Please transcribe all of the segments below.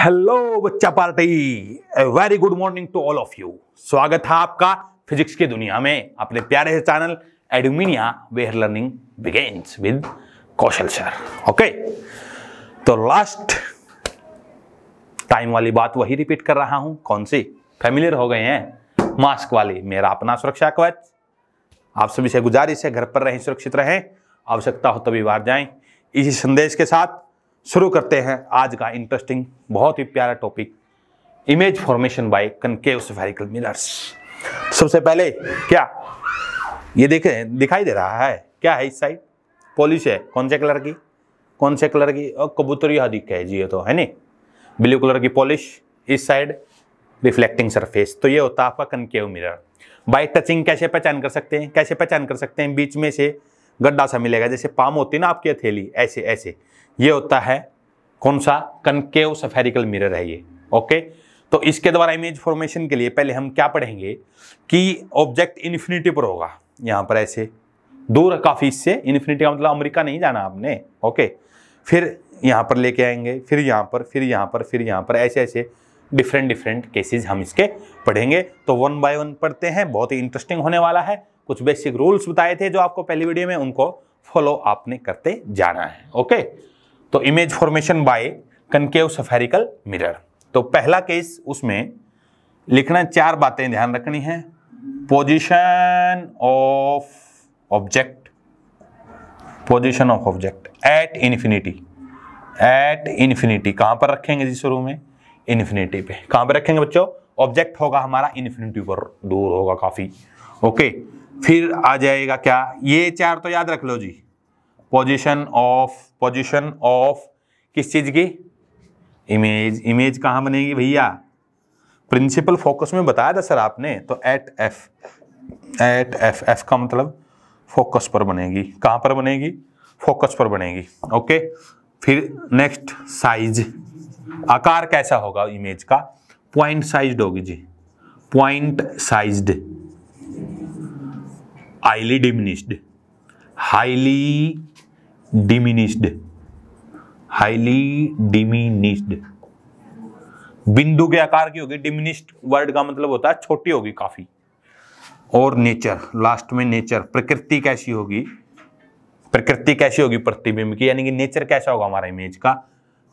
Hello बच्चा party very good morning to all of you स्वागत है आपका फिजिक्स की दुनिया में अपने प्यारे से चैनल एडमिनिया where learning begins with Kaushal sir okay तो लास्ट टाइम वाली बात वही रिपीट कर रहा हूं कौन सी फैमिलियर हो गए हैं मास्क वाली मेरा अपना सुरक्षा कवच आप सभी से गुजारिश है घर पर रहें सुरक्षित रहें आवश्यकता हो तभी बाहर जाएं इसी संदेश के साथ शुरू करते हैं आज का इंटरेस्टिंग बहुत ही प्यारा topic image formation by concave spherical mirrors सबसे पहले क्या ये देखें दिखाई दे रहा है क्या है इस साइड पॉलिश है कौन से कलर की कौन से कलर की और कबूतरिया दिख है जी ये तो है नहीं ब्लू कलर की पॉलिश इस साइड रिफ्लेक्टिंग सरफेस तो ये होता है आपका कनकेव मिरर बाय टचिंग कैसे पहचान कर सकते हैं कैसे पहचान कर सकते हैं बीच में से गड्ढा सा मिलेगा जैसे पाम होती है ना आपकी हथेली ऐसे ऐसे ये होता है कौन सा कनकेव सफेरिकल मिरर है ये ओके तो इसके द्वारा इमेज फॉर्मेशन के लिए पहले हम क्या पढ़ेंगे कि ऑब्जेक्ट इन्फिनिटी पर होगा यहाँ पर ऐसे दूर काफ़ी इससे इन्फिनिटी का मतलब अमेरिका नहीं जाना आपने ओके फिर यहाँ पर लेके आएंगे फिर यहाँ पर फिर यहाँ पर फिर यहाँ पर ऐसे ऐसे डिफरेंट डिफरेंट केसेज हम इसके पढ़ेंगे तो वन बाय वन पढ़ते हैं बहुत ही इंटरेस्टिंग होने वाला है कुछ बेसिक रूल्स बताए थे जो आपको पहली वीडियो में उनको फॉलो आपने करते जाना है ओके तो image formation by concave spherical mirror तो पहला केस उसमें लिखना चार बातें ध्यान रखनी है position of object position of object at infinity at infinity कहां पर रखेंगे जी शुरू में इन्फिनिटी पे कहां पर रखेंगे बच्चों ऑब्जेक्ट होगा हमारा इन्फिनिटी पर दूर होगा काफी ओके फिर आ जाएगा क्या ये चार तो याद रख लो जी पोजीशन ऑफ पोजीशन ऑफ किस चीज़ की इमेज इमेज कहाँ बनेगी भैया प्रिंसिपल फोकस में बताया था सर आपने तो at F at F F का मतलब फोकस पर बनेगी कहाँ पर बनेगी फोकस पर बनेगी ओके फिर नेक्स्ट साइज आकार कैसा होगा इमेज का पॉइंट साइज्ड होगी जी point sized highly diminished highly diminished highly diminished बिंदु के आकार की होगी डिमिनिश्ड वर्ड का मतलब होता है छोटी होगी काफी और नेचर लास्ट में नेचर प्रकृति कैसी होगी प्रकृति कैसी होगी प्रतिबिंब की यानी कि नेचर कैसा होगा हमारा इमेज का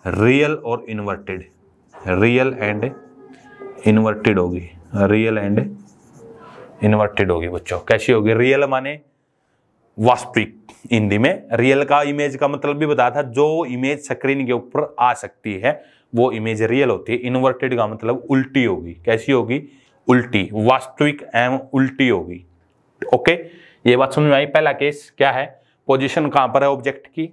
रियल और इन्वर्टेड रियल एंड इन्वर्टेड होगी रियल एंड इन्वर्टेड होगी बच्चों कैसी होगी रियल माने वास्तविक हिंदी में रियल का इमेज का मतलब भी बताया था जो इमेज स्क्रीन के ऊपर आ सकती है वो इमेज रियल होती है इन्वर्टेड का मतलब उल्टी होगी कैसी होगी उल्टी वास्तविक एम उल्टी होगी ओके ये बात समझ में आई पहला केस क्या है पोजिशन कहाँ पर है ऑब्जेक्ट की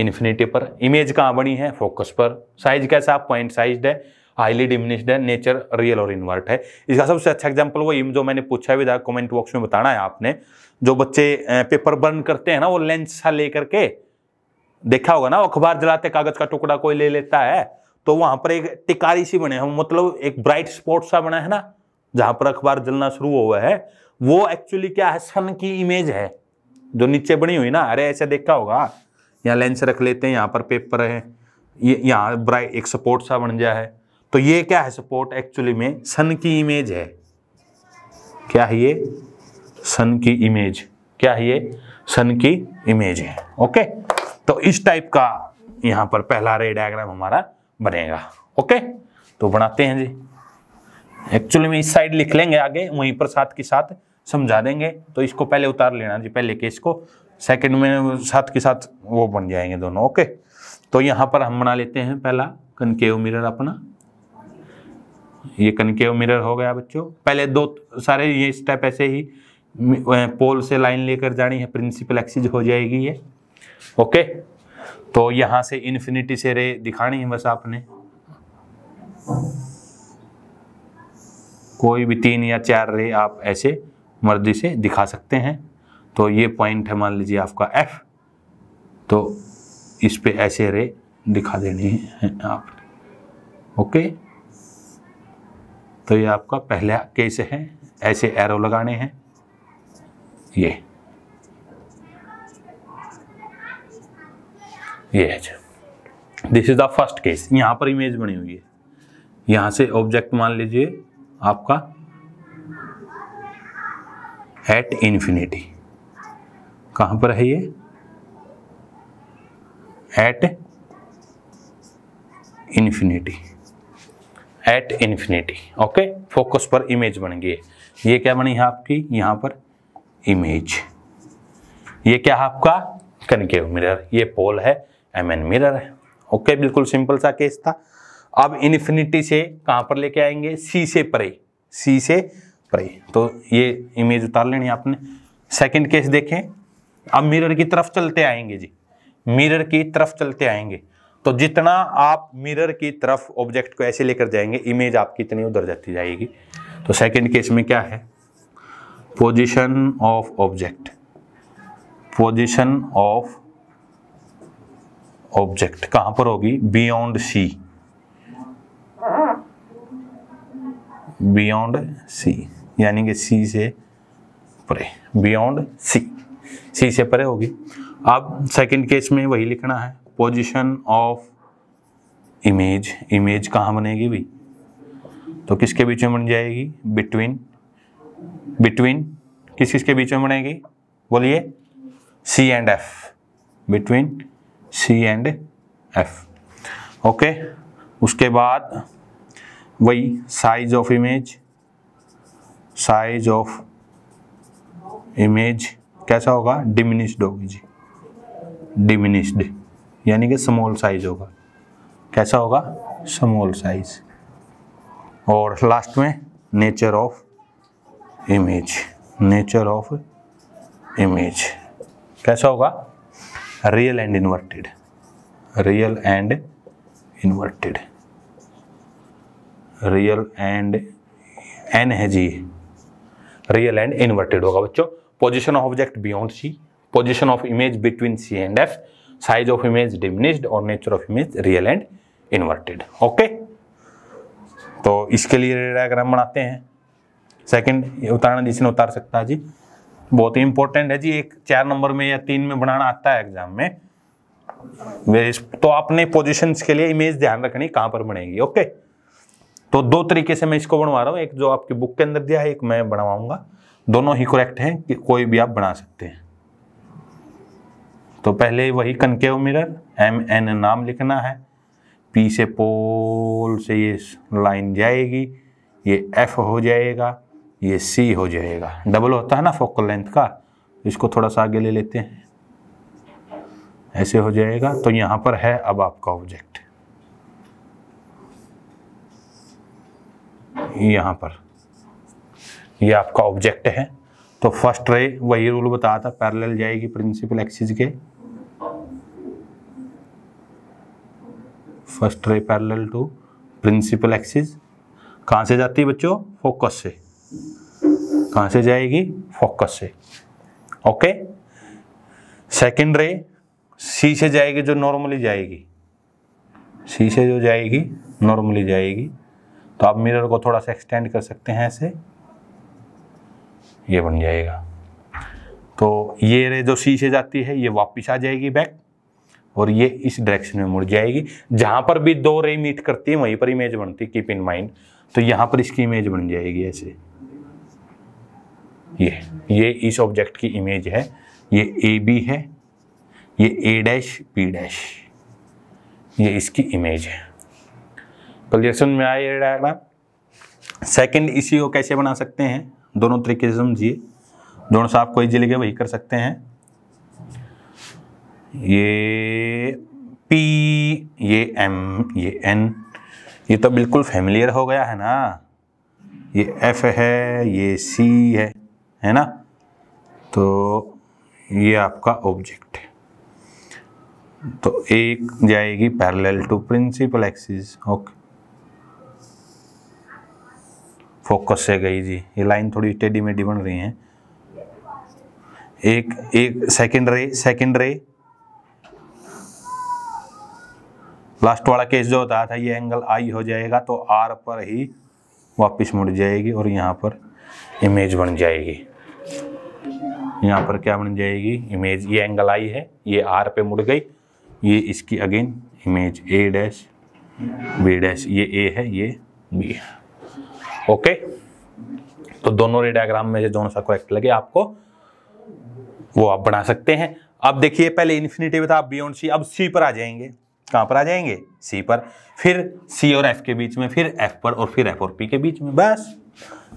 इन्फिनिटी पर इमेज कहाँ बनी है फोकस पर साइज कैसा पॉइंट साइज है हाईली डिमिनिश्ड है नेचर रियल और इन्वर्ट है इसका सबसे अच्छा एग्जाम्पल वही जो मैंने पूछा भी था कमेंट बॉक्स में बताना है आपने जो बच्चे पेपर बर्न करते हैं ना वो लेंस सा लेकर के देखा होगा ना अखबार जलाते कागज का टुकड़ा कोई ले लेता है तो वहां पर एक टिकारी सी बने हम मतलब एक ब्राइट स्पॉट सा बना है ना जहां पर अखबार जलना शुरू हुआ है वो एक्चुअली क्या है सन की इमेज है जो नीचे बनी हुई ना अरे ऐसे देखा होगा यहाँ लेंस रख लेते हैं यहाँ पर पेपर है ये यहाँ ब्राइट एक सपोर्ट सा बन गया है तो ये क्या है सपोर्ट एक्चुअली में सन की इमेज है क्या है ये सन की इमेज क्या है ये सन की इमेज है ओके तो इस टाइप का यहां पर पहला रे डायग्राम हमारा बनेगा ओके तो बनाते हैं जी एक्चुअली में इस साइड लिख लेंगे आगे वहीं पर साथ के साथ समझा देंगे तो इसको पहले उतार लेना जी पहले के इसको सेकंड में साथ के साथ वो बन जाएंगे दोनों ओके तो यहां पर हम बना लेते हैं पहला कनकेव मिरर अपना ये कनकेव मिरर हो गया बच्चों पहले दो सारे ये स्टेप ऐसे ही पोल से लाइन लेकर जानी है प्रिंसिपल एक्सिस हो जाएगी ये ओके तो यहां से इन्फिनिटी से रे दिखानी है बस आपने कोई भी तीन या चार रे आप ऐसे मर्जी से दिखा सकते हैं तो ये पॉइंट है मान लीजिए आपका एफ तो इस पर ऐसे रे दिखा देनी है आप ओके तो ये आपका पहला केस है ऐसे एरो लगाने हैं ये ये है जो this is the first case यहां पर इमेज बनी हुई है यहां से ऑब्जेक्ट मान लीजिए आपका एट इन्फिनिटी कहां पर है ये at infinity at infinity okay focus पर इमेज बन गई है ये क्या बनी है आपकी यहाँ पर इमेज ये क्या है आपका कनकेव मिरर ये पोल है एम एन मिरर है ओके बिल्कुल सिंपल सा केस था अब इन्फिनिटी से कहां पर लेके आएंगे सी से परे सी से परे तो ये इमेज उतार लेनी आपने सेकंड केस देखें अब मिरर की तरफ चलते आएंगे जी मिरर की तरफ चलते आएंगे तो जितना आप मिरर की तरफ ऑब्जेक्ट को ऐसे लेकर जाएंगे इमेज आपकी इतनी उधर जाती जाएगी तो सेकंड केस में क्या है position of object position of object कहां पर होगी बियॉन्ड सी बियॉन्ड सी यानी कि सी से परे बियॉन्ड सी सी से परे होगी अब सेकंड केस में वही लिखना है पोजिशन ऑफ इमेज इमेज कहाँ बनेगी भी तो किसके बीच में बन जाएगी बिटवीन बिटवीन किस किसके बीच में बनेगी बोलिए C and F between C and F okay उसके बाद वही size of image size of image कैसा होगा डिमिनिश्ड होगी जी डिमिनिश्ड यानी कि स्मॉल साइज होगा कैसा होगा स्मॉल साइज और लास्ट में nature of image nature of image कैसा होगा real and inverted real and inverted real and एन है जी रियल एंड इन्वर्टेड होगा बच्चों position of object beyond C position of image between C and F size of image diminished और nature of image real and inverted okay तो इसके लिए diagram बनाते हैं सेकंड उतारना जिसने उतार सकता है जी बहुत ही इंपॉर्टेंट है जी एक चार नंबर में या तीन में बनाना आता है एग्जाम में तो आपने पोजीशंस के लिए इमेज ध्यान रखनी कहाँ पर बनेगी ओके तो दो तरीके से मैं इसको बनवा रहा हूँ एक जो आपकी बुक के अंदर दिया है एक मैं बनवाऊंगा दोनों ही करेक्ट हैं कि कोई भी आप बना सकते हैं तो पहले वही कनकेव मिरर एम एन नाम लिखना है पी से पोल से ये लाइन जाएगी ये एफ हो जाएगा ये सी हो जाएगा डबल होता है ना फोकल लेंथ का इसको थोड़ा सा आगे ले लेते हैं ऐसे हो जाएगा तो यहाँ पर है अब आपका ऑब्जेक्ट यहाँ पर ये यह आपका ऑब्जेक्ट है तो फर्स्ट रे वही रूल बताया था पैरेलल जाएगी प्रिंसिपल एक्सिस के first ray parallel to principal axis कहाँ से जाती है बच्चों फोकस से कहाँ से जाएगी फोकस से ओके सेकेंड रे सी से जाएगी जो नॉर्मली जाएगी सी से जो जाएगी नॉर्मली जाएगी तो आप मिरर को थोड़ा सा एक्सटेंड कर सकते हैं ऐसे ये बन जाएगा तो ये रे जो सी से जाती है ये वापस आ जाएगी बैक और ये इस डायरेक्शन में मुड़ जाएगी जहां पर भी दो रे मीट करती है वहीं पर इमेज बनती है कीप इन माइंड तो यहां पर इसकी इमेज बन जाएगी ऐसे ये ये इस ऑब्जेक्ट की इमेज है ये ए बी है ये ए डैश बी डैश ये इसकी इमेज है क्लियर समझ में आया ये डायग्राम सेकंड इसी को कैसे बना सकते हैं दोनों तरीके से समझिए दोनों से आप कोई जिले के वही कर सकते हैं ये पी ये एम ये एन ये तो बिल्कुल फैमिलियर हो गया है ना ये एफ है ये सी है है ना तो ये आपका ऑब्जेक्ट है तो एक जाएगी parallel to principal axis okay focus से गई जी ये लाइन थोड़ी टेडी मेडी बन रही है एक एक सेकेंड रे सेकेंड रे लास्ट वाला केस जो होता था ये एंगल आई हो जाएगा तो आर पर ही वापस मुड़ जाएगी और यहाँ पर इमेज बन जाएगी यहाँ पर क्या बन जाएगी इमेज ये एंगल आई है ये आर पे मुड़ गई ये इसकी again image A dash B dash ये ए है ये बी है ओके तो दोनों रेडाग्राम में से दोनों सा करेक्ट लगे आपको वो आप बना सकते हैं अब देखिए पहले इन्फिनेटिव था बियॉन्ड सी अब सी पर आ जाएंगे कहाँ पर आ जाएंगे सी पर फिर सी और एफ के बीच में फिर एफ पर और फिर एफ और पी के बीच में बस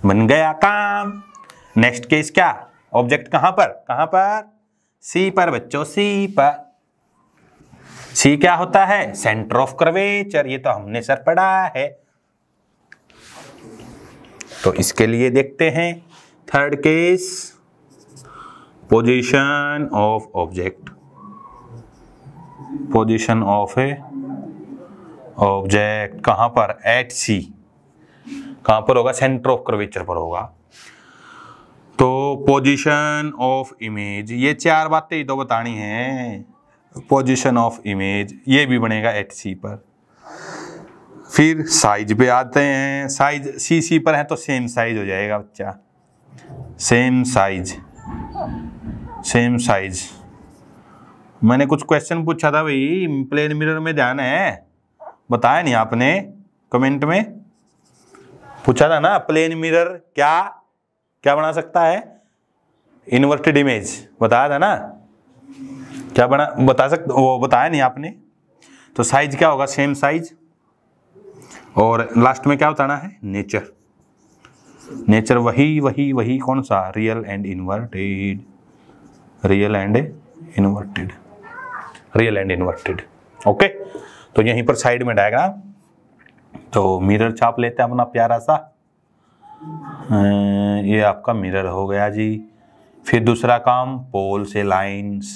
बन गया काम नेक्स्ट केस क्या ऑब्जेक्ट कहाँ पर कहाँ पर सी पर बच्चों सी पर सी क्या होता है सेंटर ऑफ कर्वेचर ये तो हमने सर पढ़ा है तो इसके लिए देखते हैं third case position of object position of a object कहां पर एट सी कहां पर होगा सेंटर ऑफ कर्वेचर पर होगा तो पोजीशन ऑफ इमेज ये चार बातें ही तो बतानी है पोजीशन ऑफ इमेज ये भी बनेगा एट सी पर फिर साइज पे आते हैं साइज सी सी पर है तो सेम साइज हो जाएगा बच्चा सेम साइज सेम साइज मैंने कुछ क्वेश्चन पूछा था भाई प्लेन मिरर में ध्यान है बताया नहीं आपने कमेंट में पूछा था ना प्लेन मिरर क्या क्या बना सकता है इन्वर्टेड इमेज बताया था ना क्या बना बता सकते वो बताया नहीं आपने तो साइज क्या होगा सेम साइज और लास्ट में क्या बताना है नेचर नेचर वही वही वही कौन सा real and inverted real and inverted real and inverted okay तो यहीं पर साइड में डायग्राम तो मिरर छाप लेते हैं अपना प्यारा सा अं, ये आपका मिरर हो गया जी फिर दूसरा काम पोल से लाइंस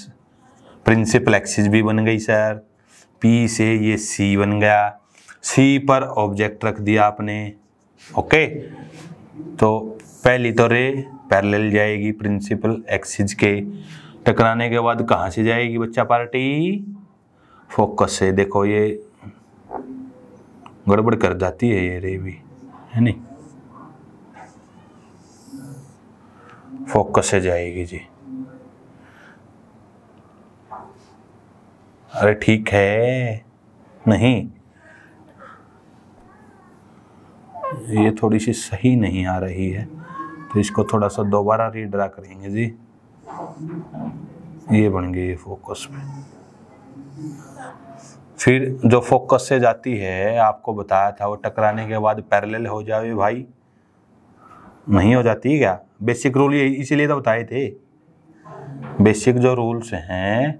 प्रिंसिपल एक्सिस भी बन गई सर पी से ये सी बन गया सी पर ऑब्जेक्ट रख दिया आपने ओके तो पहली तो रे पैरेलल जाएगी प्रिंसिपल एक्सिस के टकराने के बाद कहाँ से जाएगी बच्चा पार्टी फोकस से देखो ये गड़बड़ कर जाती है ये रे भी है नहीं फोकस से जाएगी जी अरे ठीक है नहीं ये थोड़ी सी सही नहीं आ रही है तो इसको थोड़ा सा दोबारा रीड्रा करेंगे जी ये बन गई ये फोकस में फिर जो फोकस से जाती है आपको बताया था वो टकराने के बाद पैरेलल हो जाए भाई नहीं हो जाती क्या बेसिक रूल ये इसीलिए तो बताए थे बेसिक जो रूल्स हैं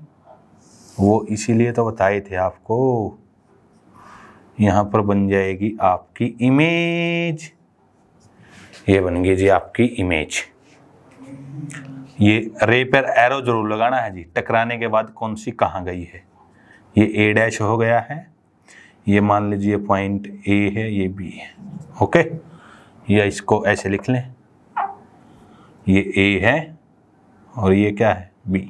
वो इसीलिए तो बताए थे आपको यहाँ पर बन जाएगी आपकी इमेज ये बन गई जी आपकी इमेज ये रे पर एरो जरूर लगाना है जी टकराने के बाद कौन सी कहाँ गई है ये ए डैश हो गया है ये मान लीजिए पॉइंट ए है ये बी है ओके या इसको ऐसे लिख लें ये ए है और ये क्या है बी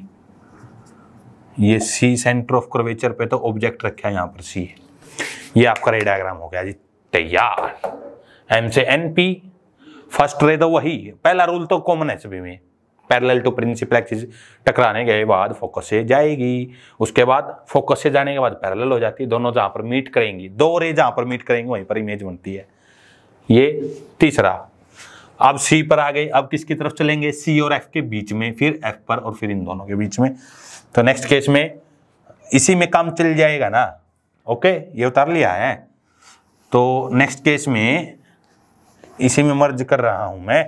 ये सी सेंटर ऑफ क्रवेचर पे तो ऑब्जेक्ट रखा है यहाँ पर सी है ये आपका रे डायग्राम हो गया जी तैयार एम से एन पी फर्स्ट रे तो वही पहला रूल तो कॉमन है सभी में पैरेलल टू प्रिंसिपल एक्सिस टकराने के बाद फोकस से जाएगी उसके बाद फोकस से जाने के बाद पैरेलल हो जाती है दोनों जहाँ पर मीट करेंगी दो रे जहाँ पर मीट करेंगे वहीं पर इमेज बनती है ये तीसरा अब सी पर आ गए अब किसकी तरफ चलेंगे सी और एफ के बीच में फिर एफ पर और फिर इन दोनों के बीच में तो नेक्स्ट केस में इसी में काम चल जाएगा ना ओके ये उतार लिया है तो नेक्स्ट केस में इसी में मर्ज कर रहा हूं मैं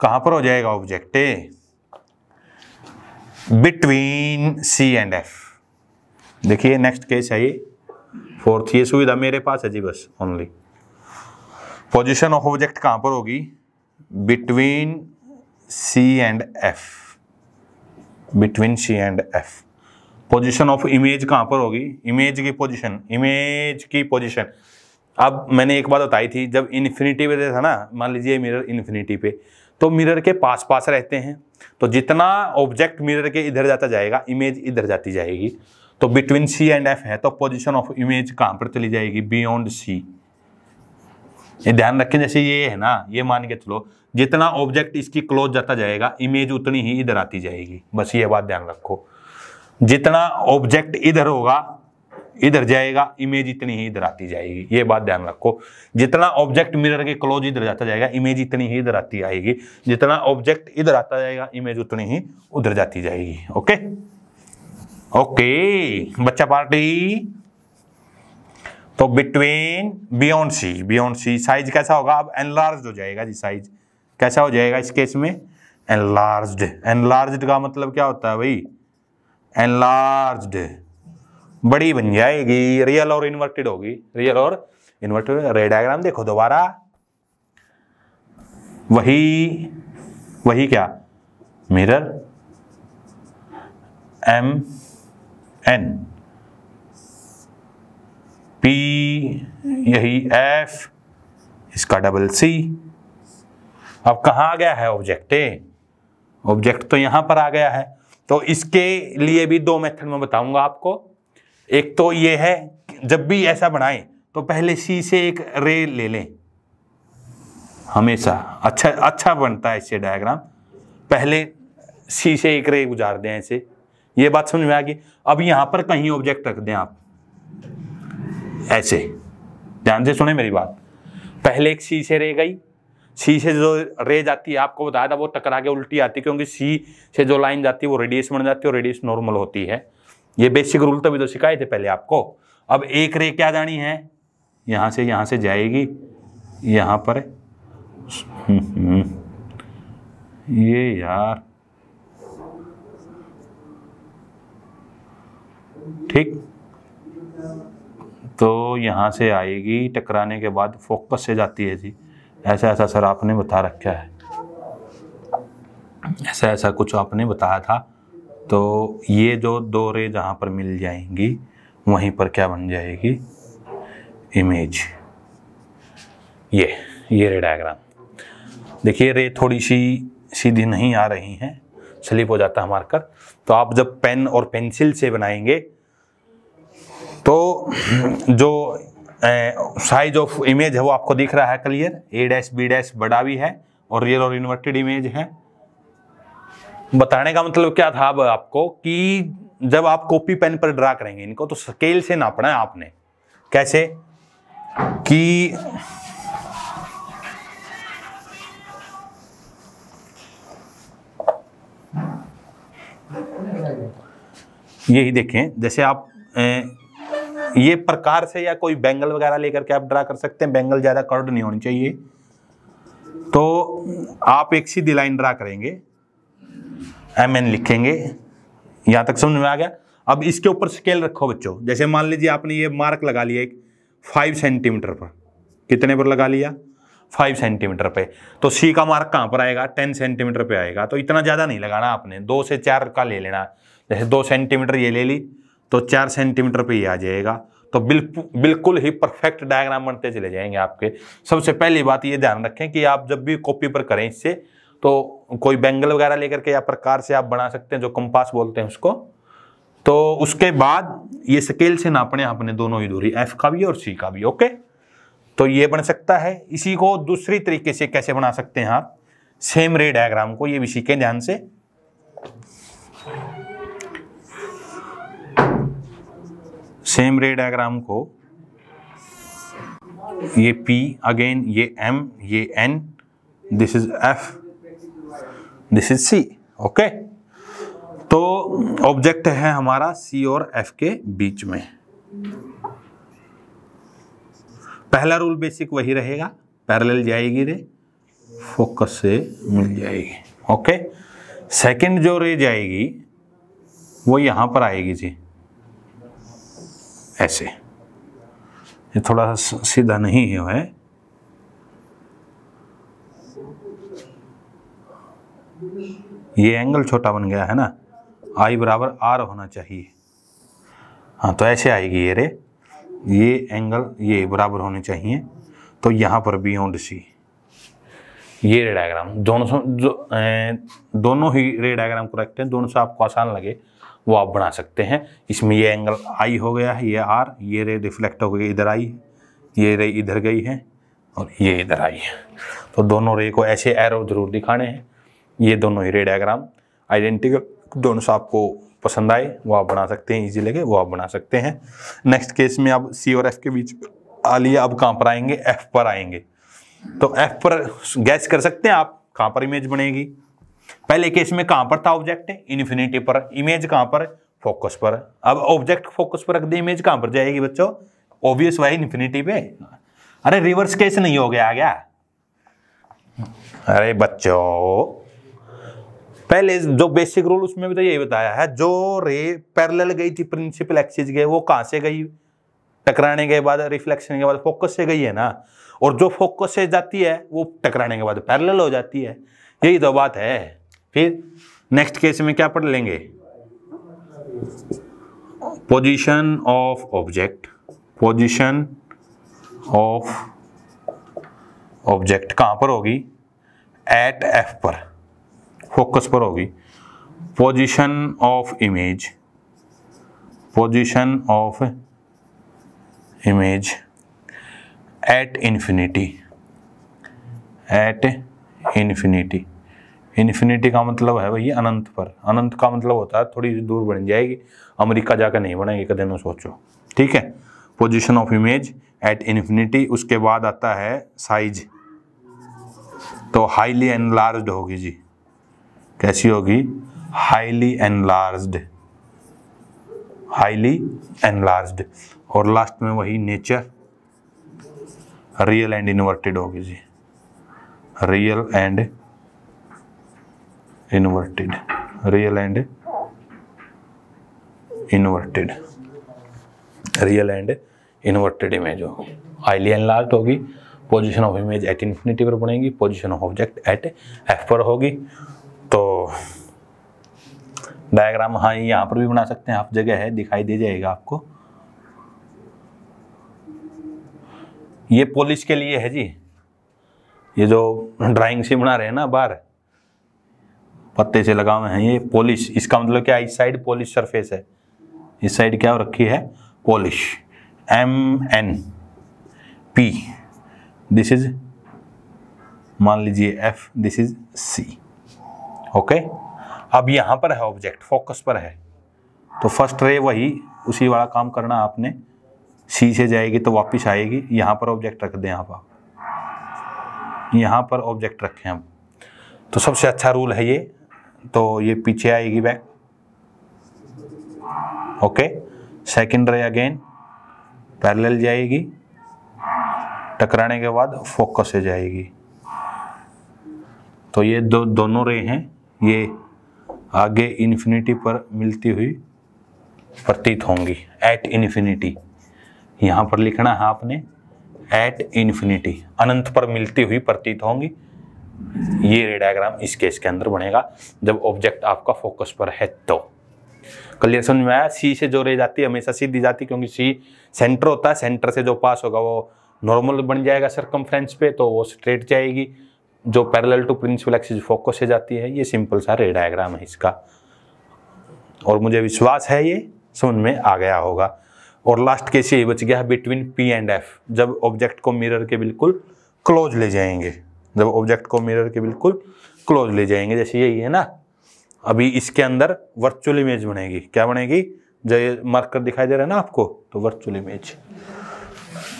कहां पर हो जाएगा object between C and F देखिए नेक्स्ट केस है ये फोर्थ ये सुविधा मेरे पास है जी बस ओनली पोजिशन ऑफ ऑब्जेक्ट कहां पर होगी between C and F between C and F position of image कहां पर होगी इमेज की पोजिशन इमेज की पोजिशन अब मैंने एक बात बताई थी जब इन्फिनिटी पे था ना मान लीजिए मिरर इन्फिनिटी पे तो मिरर के पास पास रहते हैं तो जितना ऑब्जेक्ट मिरर के इधर जाता जाएगा इमेज इधर जाती जाएगी तो बिटवीन सी एंड एफ है तो पोजिशन ऑफ इमेज कहां पर चली जाएगी बियॉन्ड सी ये ध्यान रखें जैसे ये है ना ये मान के चलो जितना ऑब्जेक्ट इसकी क्लोज जाता जाएगा इमेज उतनी ही इधर आती जाएगी बस ये बात ध्यान रखो जितना ऑब्जेक्ट इधर होगा इधर जाएगा इमेज इतनी ही इधर आती जाएगी ये बात ध्यान रखो जितना ऑब्जेक्ट मिरर के क्लोज इधर जाता जाएगा इमेज इतनी ही इधर आती आएगी जितना ऑब्जेक्ट इधर आता जाएगा इमेज उतनी ही उधर जाती जाएगी ओके ओके बच्चा पार्टी तो between beyond C beyond C size कैसा होगा अब एनलार्ज हो जाएगा जी साइज कैसा हो जाएगा इस केस में एनलार्ज एनलार्ज का मतलब क्या होता है भाई एनलार्ज्ड बड़ी बन जाएगी रियल और इन्वर्टेड होगी रियल और इन्वर्टेड रे डायग्राम देखो दोबारा वही वही क्या मिरर एम एन पी यही एफ इसका डबल सी अब कहा आ गया है ऑब्जेक्ट ऑब्जेक्ट तो यहां पर आ गया है तो इसके लिए भी दो मेथड में बताऊंगा आपको एक तो ये है जब भी ऐसा बनाएं तो पहले सी से एक रे ले लें हमेशा अच्छा अच्छा बनता है इससे डायग्राम पहले सी से एक रे गुजार दें ऐसे ये बात समझ में आ गई अब यहाँ पर कहीं ऑब्जेक्ट रख दें आप ऐसे ध्यान से सुने मेरी बात पहले एक सी से रे गई सी से जो रे जाती है आपको बताया था वो टकरा के उल्टी आती है क्योंकि सी से जो लाइन जाती है वो रेडियस बन जाती है और रेडियस नॉर्मल होती है ये बेसिक रूल तो भी तो सिखाए थे पहले आपको अब एक रे क्या जानी है यहां से यहां से जाएगी यहाँ पर हम्म, हम्म। ये यार ठीक तो यहां से आएगी टकराने के बाद फोकस से जाती है जी ऐसा ऐसा सर आपने बता रखा है ऐसा ऐसा कुछ आपने बताया था तो ये जो दो रे जहाँ पर मिल जाएंगी वहीं पर क्या बन जाएगी इमेज ये ये रे डायग्राम देखिए रे थोड़ी सी सीधी नहीं आ रही हैं स्लिप हो जाता है मार्कर तो आप जब पेन और पेंसिल से बनाएंगे तो जो साइज ऑफ इमेज है वो आपको दिख रहा है clear A dash B dash बड़ा भी है और रियल और इन्वर्टेड इमेज है बताने का मतलब क्या था अब आपको कि जब आप कॉपी पेन पर ड्रा करेंगे इनको तो स्केल से नापना है आपने कैसे कि यही देखें जैसे आप ए, ये प्रकार से या कोई बैंगल वगैरह लेकर के आप ड्रा कर सकते हैं बैंगल ज़्यादा कर्ड नहीं होनी चाहिए तो आप एक सीधी लाइन ड्रा करेंगे एम एन लिखेंगे यहाँ तक समझ में आ गया अब इसके ऊपर स्केल रखो बच्चों जैसे मान लीजिए आपने ये मार्क लगा लिया एक फाइव सेंटीमीटर पर कितने पर लगा लिया फाइव सेंटीमीटर पे तो सी का मार्क कहाँ पर आएगा टेन सेंटीमीटर पे आएगा तो इतना ज़्यादा नहीं लगाना आपने दो से चार का ले लेना जैसे दो सेंटीमीटर ये ले ली तो चार सेंटीमीटर पे ये आ जाएगा तो बिल्कुल बिल्कुल ही परफेक्ट डायग्राम बनते चले जाएंगे आपके सबसे पहली बात ये ध्यान रखें कि आप जब भी कॉपी पर करें इससे तो कोई बैंगल वगैरह लेकर के या प्रकार से आप बना सकते हैं जो कंपास बोलते हैं उसको तो उसके बाद ये स्केल से नापने आपने दोनों ही दूरी एफ का भी और सी का भी ओके तो ये बन सकता है इसी को दूसरी तरीके से कैसे बना सकते हैं आप सेम रे डायग्राम को ये भी सीखें ध्यान से सेम रे डायग्राम को ये पी अगेन ये एम ये N this is F this is C okay तो ऑब्जेक्ट है हमारा सी और एफ के बीच में पहला रूल बेसिक वही रहेगा पैरेलल जाएगी रे फोकस से मिल जाएगी ओके सेकंड जो रे जाएगी वो यहां पर आएगी जी ऐसे ये थोड़ा सा सीधा नहीं है ये एंगल छोटा बन गया है ना आई बराबर आर होना चाहिए हाँ तो ऐसे आएगी ये रे ये एंगल ये बराबर होने चाहिए तो यहाँ पर बियॉन्ड सी ये रे डायग्राम दोनों से जो ए, दोनों ही रे डायग्राम करेक्ट हैं दोनों से आपको आसान लगे वो आप बना सकते हैं इसमें ये एंगल आई हो गया है ये आर ये रे रिफ्लेक्ट हो गई इधर आई ये रे इधर गई है और ये इधर आई है तो दोनों रे को ऐसे एरो जरूर दिखाने हैं ये दोनों रे डायग्राम आइडेंटिकल दोनों से आपको पसंद आए वो आप बना सकते हैं इजी लगे वो आप बना सकते हैं नेक्स्ट केस में आप सी और एफ के बीच आ लिए अब कहाँ पर आएंगे एफ पर आएंगे तो एफ पर गैस कर सकते हैं आप कहाँ पर इमेज बनेगी पहले केस में कहाँ पर था ऑब्जेक्ट इन्फिनिटी पर इमेज कहाँ पर फोकस पर अब ऑब्जेक्ट फोकस पर रख दे इमेज कहाँ पर जाएगी बच्चों ऑब्वियस वाई इन्फिनिटी पे अरे रिवर्स केस नहीं हो गया क्या अरे बच्चों पहले जो बेसिक रूल उसमें भी तो यही बताया है जो रे पैरेलल गई थी प्रिंसिपल एक्सिस गए वो कहाँ से गई टकराने के बाद रिफ्लेक्शन के बाद फोकस से गई है ना और जो फोकस से जाती है वो टकराने के बाद पैरेलल हो जाती है यही तो बात है फिर नेक्स्ट केस में क्या पढ़ लेंगे position of object position of object कहाँ पर होगी एट एफ पर फोकस पर होगी position of image position of image at infinity at infinity infinity का मतलब है भैया अनंत पर अनंत का मतलब होता है थोड़ी दूर बन जाएगी अमेरिका जाकर नहीं बनेगी कदम में सोचो ठीक है position of image at infinity उसके बाद आता है साइज तो हाईली एनलार्ज होगी जी कैसी होगी हाईली एनलार्ज्ड हाईली एनलार्ज्ड और लास्ट में वही नेचर रियल एंड इन्वर्टेड होगी जी real and inverted real and inverted real and inverted image हो हाईली लार्ज होगी position of image at infinity पर बनेगी position of object at F पर होगी तो डायग्राम हाँ यहाँ पर भी बना सकते हैं आप जगह है दिखाई दे जाएगा आपको ये पॉलिश के लिए है जी ये जो ड्राइंग से बना रहे हैं ना बार पत्ते से लगा हुए हैं ये पॉलिश इसका मतलब क्या इस साइड पॉलिश सरफेस है इस साइड क्या रखी है polish M N P this is मान लीजिए F this is C okay अब यहाँ पर है ऑब्जेक्ट फोकस पर है तो फर्स्ट रे वही उसी वाला काम करना आपने सी से जाएगी तो वापस आएगी यहाँ पर ऑब्जेक्ट रख दें आप यहाँ पर ऑब्जेक्ट रखें हम तो सबसे अच्छा रूल है ये तो ये पीछे आएगी back okay second ray again parallel जाएगी टकराने के बाद फोकस से जाएगी तो ये दो दोनों रे हैं ये आगे इन्फिनिटी पर मिलती हुई प्रतीत होंगी एट इन्फिनिटी यहाँ पर लिखना है आपने एट इन्फिनिटी अनंत पर मिलती हुई प्रतीत होंगी ये डायग्राम इस केस के अंदर बनेगा जब ऑब्जेक्ट आपका फोकस पर है तो क्लियर समझ में आया सी से जो रह जाती है हमेशा सी दी जाती क्योंकि सी सेंटर होता है सेंटर से जो पास होगा वो नॉर्मल बन जाएगा सरकमफ्रेंस पे तो वो स्ट्रेट जाएगी जो parallel to principal axis focus से जाती है ये सिंपल सा रे डायग्राम है इसका और मुझे विश्वास है ये समझ में आ गया होगा और लास्ट केस ये बच गया बिटवीन पी एंड एफ जब ऑब्जेक्ट को मिरर के बिल्कुल क्लोज ले जाएंगे जब ऑब्जेक्ट को मिरर के बिल्कुल क्लोज ले जाएंगे जैसे यही है ना अभी इसके अंदर वर्चुअल इमेज बनेगी क्या बनेगी जो ये मार्कर दिखाई दे रहा है ना आपको तो वर्चुअल इमेज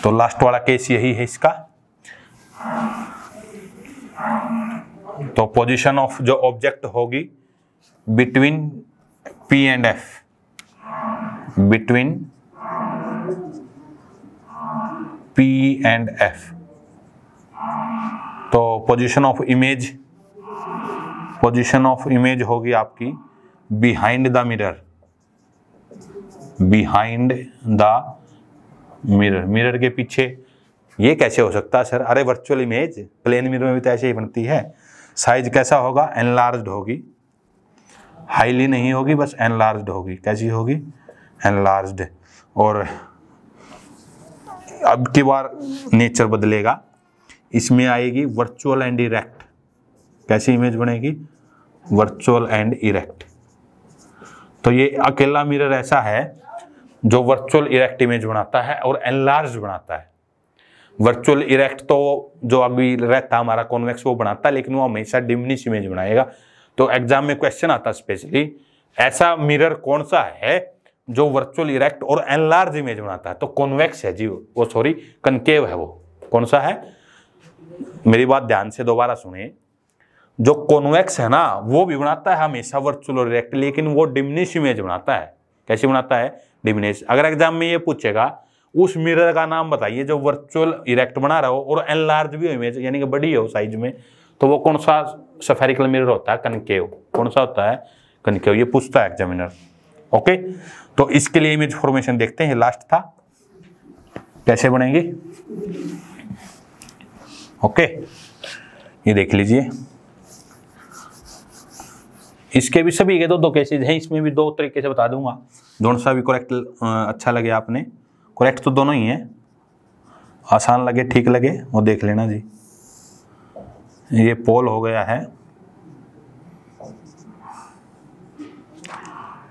तो लास्ट वाला केस यही है इसका तो पोजीशन ऑफ जो ऑब्जेक्ट होगी between P and F between P and F तो position of image position of image होगी आपकी behind the mirror behind the mirror mirror के पीछे ये कैसे हो सकता है सर अरे वर्चुअल इमेज प्लेन मिरर में भी तो ऐसे ही बनती है साइज कैसा होगा एनलार्ज होगी हाईली नहीं होगी बस एनलार्ज होगी कैसी होगी एनलार्ज और अब की बार नेचर बदलेगा इसमें आएगी वर्चुअल एंड इरेक्ट कैसी इमेज बनेगी वर्चुअल एंड इरेक्ट तो ये अकेला मिरर ऐसा है जो वर्चुअल इरेक्ट इमेज बनाता है और एनलार्ज बनाता है वर्चुअल इरेक्ट तो जो अभी रहता हमारा कॉन्वेक्स वो बनाता है लेकिन वो हमेशा डिमनिश इमेज बनाएगा तो एग्जाम में क्वेश्चन आता स्पेशली ऐसा मिरर कौन सा है जो वर्चुअल इरेक्ट और एनलार्ज इमेज बनाता है तो कॉन्वेक्स है जी वो सॉरी कनकेव है वो कौन सा है मेरी बात ध्यान से दोबारा सुने जो कॉन्वेक्स है ना वो भी बनाता है हमेशा वर्चुअल और इरेक्ट लेकिन वो डिमनिश इमेज बनाता है कैसे बनाता है डिमिनिश अगर एग्जाम में ये पूछेगा उस मिरर का नाम बताइए जो वर्चुअल इरेक्ट बना रहा हो और एनलार्ज भी हो इमेज यानी कि बड़ी हो साइज में तो वो कौन सा सफेरिकल मिरर होता है कनकेव कौन सा होता है कनकेव ये पूछता है एग्जामिनर ओके तो इसके लिए इमेज फॉर्मेशन देखते हैं लास्ट था कैसे बनेंगे ओके ये देख लीजिए इसके भी सभी के दो दो केसेज हैं इसमें भी दो तरीके से बता दूंगा दोनों सा भी करेक्ट अच्छा लगे आपने करेक्ट तो दोनों ही हैं आसान लगे ठीक लगे वो देख लेना जी ये पोल हो गया है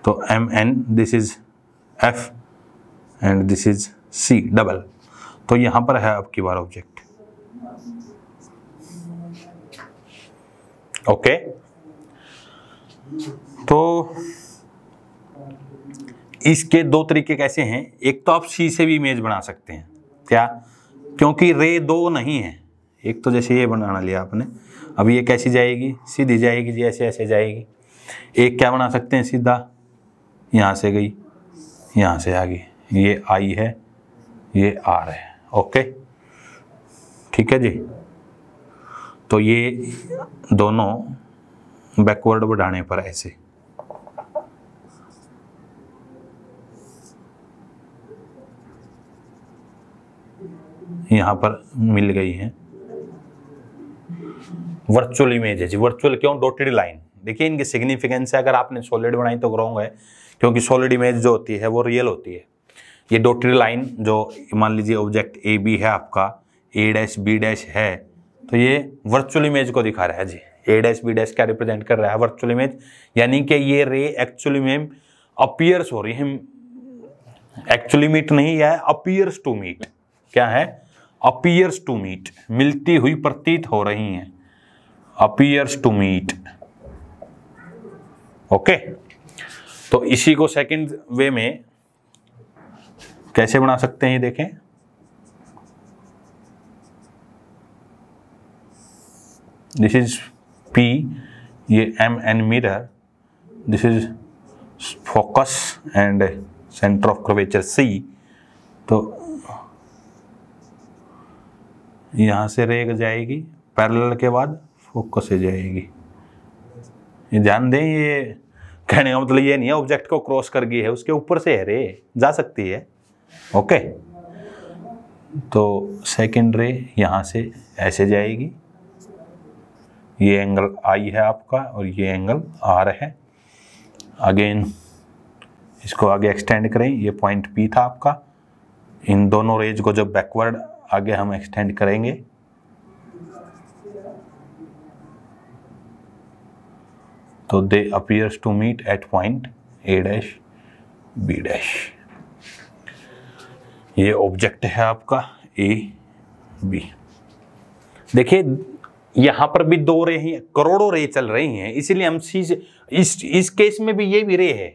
तो M N this is F and this is C double तो यहां पर है आपकी बार ऑब्जेक्ट ओके okay. तो इसके दो तरीके कैसे हैं एक तो आप सी से भी इमेज बना सकते हैं क्या क्योंकि रे दो नहीं है एक तो जैसे ये बनाना लिया आपने अब ये कैसी जाएगी सीधी जाएगी जी ऐसे ऐसे जाएगी एक क्या बना सकते हैं सीधा यहाँ से गई यहाँ से आ गई ये आई है ये आर है ओके ठीक है जी तो ये दोनों बैकवर्ड बढ़ाने पर ऐसे यहाँ पर मिल गई है वर्चुअल इमेज है जी वर्चुअल क्यों डॉटेड लाइन देखिए इनकी सिग्निफिकेंस है अगर आपने सॉलिड बनाई तो रॉन्ग है क्योंकि सॉलिड इमेज जो होती है वो रियल होती है ये डॉटेड लाइन जो मान लीजिए ऑब्जेक्ट ए बी है आपका ए डैश बी डैश है तो ये वर्चुअल इमेज को दिखा रहा है जी ए डैश बी डैश क्या रिप्रेजेंट कर रहा है वर्चुअल इमेज यानी कि ये रे एक्चुअली में अपियर्स हो रही है एक्चुअली मीट नहीं है अपियर्स टू मीट क्या है अपीयर्स टू मीट मिलती हुई प्रतीत हो रही हैं अपीयर्स टू मीट ओके तो इसी को सेकंड वे में कैसे बना सकते हैं ये देखें दिस इज पी ये M and mirror this is focus and centre of curvature C तो यहाँ से रेग जाएगी पैरेलल के बाद फोकस से जाएगी ये ध्यान दें ये कहने का मतलब ये नहीं है ऑब्जेक्ट को क्रॉस कर गई है उसके ऊपर से है रे जा सकती है ओके तो सेकेंड रे यहाँ से ऐसे जाएगी ये एंगल आई है आपका और ये एंगल आर है अगेन इसको आगे एक्सटेंड करें ये पॉइंट पी था आपका इन दोनों रेज को जब बैकवर्ड आगे हम एक्सटेंड करेंगे तो they appears to meet at point A dash B dash ये ऑब्जेक्ट है आपका ए बी देखिए यहां पर भी दो रे हैं करोड़ों रे चल रही हैं इसीलिए हम सी इस इस केस में भी ये भी रे है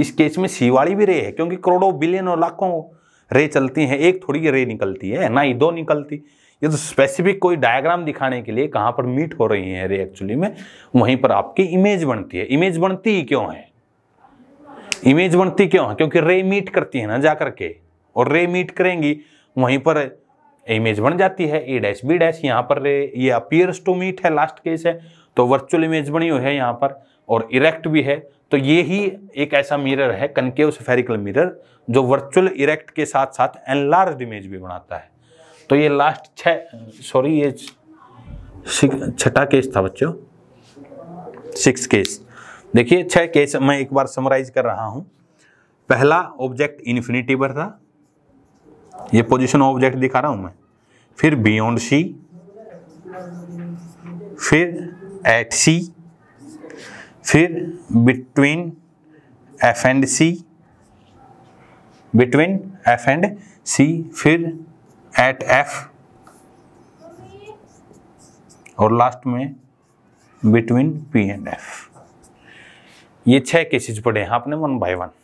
इस केस में सी वाली भी रे है क्योंकि करोड़ों बिलियन और लाखों रे चलती हैं एक थोड़ी रे निकलती है ना ही दो निकलती ये तो स्पेसिफिक कोई डायग्राम दिखाने के लिए कहाँ पर मीट हो रही है रे एक्चुअली में वहीं पर आपकी इमेज बनती है इमेज बनती ही क्यों है इमेज बनती क्यों है क्योंकि रे मीट करती है ना जा करके और रे मीट करेंगी वहीं पर इमेज बन जाती है ए डैश बी डैश यहाँ पर रे ये अपियर्स टू मीट है लास्ट केस है तो वर्चुअल इमेज बनी हुई है यहाँ पर और इरेक्ट भी है तो ये ही एक ऐसा मिरर है कनकेव सफेरिकल मिरर जो वर्चुअल इरेक्ट के साथ साथ एनलार्ज इमेज भी बनाता है तो ये लास्ट छ सॉरी ये छठा केस था बच्चों सिक्स केस देखिए छह केस मैं एक बार समराइज कर रहा हूं पहला ऑब्जेक्ट इन्फिनिटी पर था ये पोजीशन ऑब्जेक्ट दिखा रहा हूं मैं फिर बियॉन्ड सी फिर एट सी फिर between F and C between F and C फिर एट एफ और लास्ट में बिटवीन पी एंड एफ ये छह केसेज पड़े हैं आपने वन बाय वन